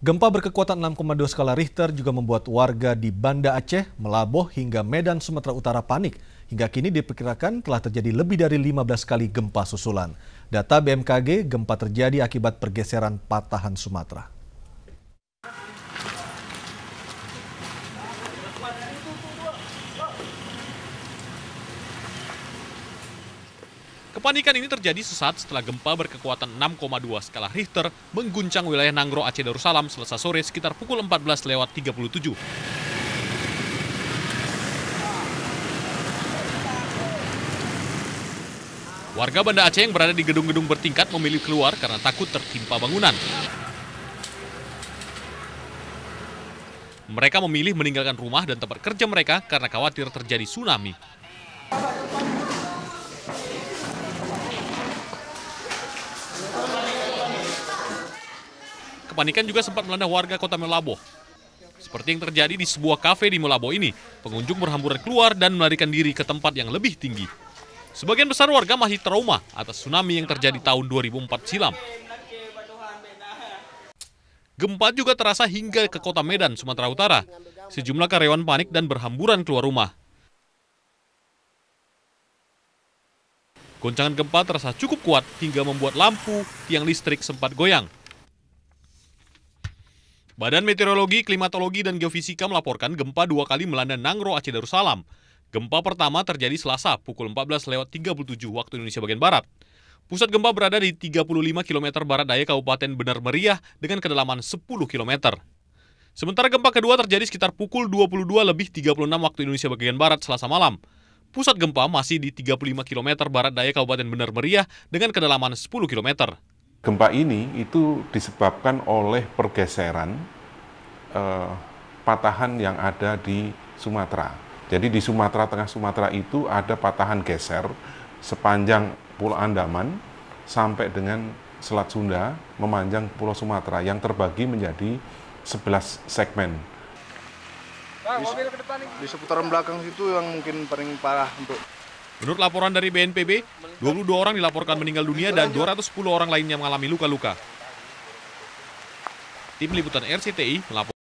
Gempa berkekuatan 6,2 skala Richter juga membuat warga di Banda Aceh, Melaboh hingga Medan Sumatera Utara panik. Hingga kini diperkirakan telah terjadi lebih dari 15 kali gempa susulan. Data BMKG, gempa terjadi akibat pergeseran patahan Sumatera. Kepanikan ini terjadi sesaat setelah gempa berkekuatan 6,2 skala Richter mengguncang wilayah Nanggro Aceh Darussalam selasa sore sekitar pukul 14 lewat 37. Warga Banda Aceh yang berada di gedung-gedung bertingkat memilih keluar karena takut tertimpa bangunan. Mereka memilih meninggalkan rumah dan tempat kerja mereka karena khawatir terjadi tsunami. Kepanikan juga sempat melanda warga kota Melabo. Seperti yang terjadi di sebuah kafe di Melabo ini, pengunjung berhamburan keluar dan melarikan diri ke tempat yang lebih tinggi. Sebagian besar warga masih trauma atas tsunami yang terjadi tahun 2004 silam. Gempa juga terasa hingga ke kota Medan, Sumatera Utara. Sejumlah karyawan panik dan berhamburan keluar rumah. Goncangan gempa terasa cukup kuat hingga membuat lampu, tiang listrik sempat goyang. Badan Meteorologi, Klimatologi, dan Geofisika melaporkan gempa dua kali melanda Nangro, Aceh Darussalam. Gempa pertama terjadi Selasa pukul 14 lewat 37 waktu Indonesia bagian Barat. Pusat gempa berada di 35 km barat daya Kabupaten Benar Meriah dengan kedalaman 10 km. Sementara gempa kedua terjadi sekitar pukul 22 lebih 36 waktu Indonesia bagian Barat selasa malam. Pusat gempa masih di 35 km barat daya Kabupaten Benar Meriah dengan kedalaman 10 km gempa ini itu disebabkan oleh pergeseran eh, patahan yang ada di Sumatera. Jadi di Sumatera Tengah Sumatera itu ada patahan geser sepanjang Pulau Andaman sampai dengan Selat Sunda memanjang Pulau Sumatera yang terbagi menjadi 11 segmen. Nah, di, di seputaran belakang situ yang mungkin paling parah untuk Menurut laporan dari BNPB, 22 orang dilaporkan meninggal dunia dan 210 orang lainnya mengalami luka-luka. Tim Liputan RCTI melaporkan.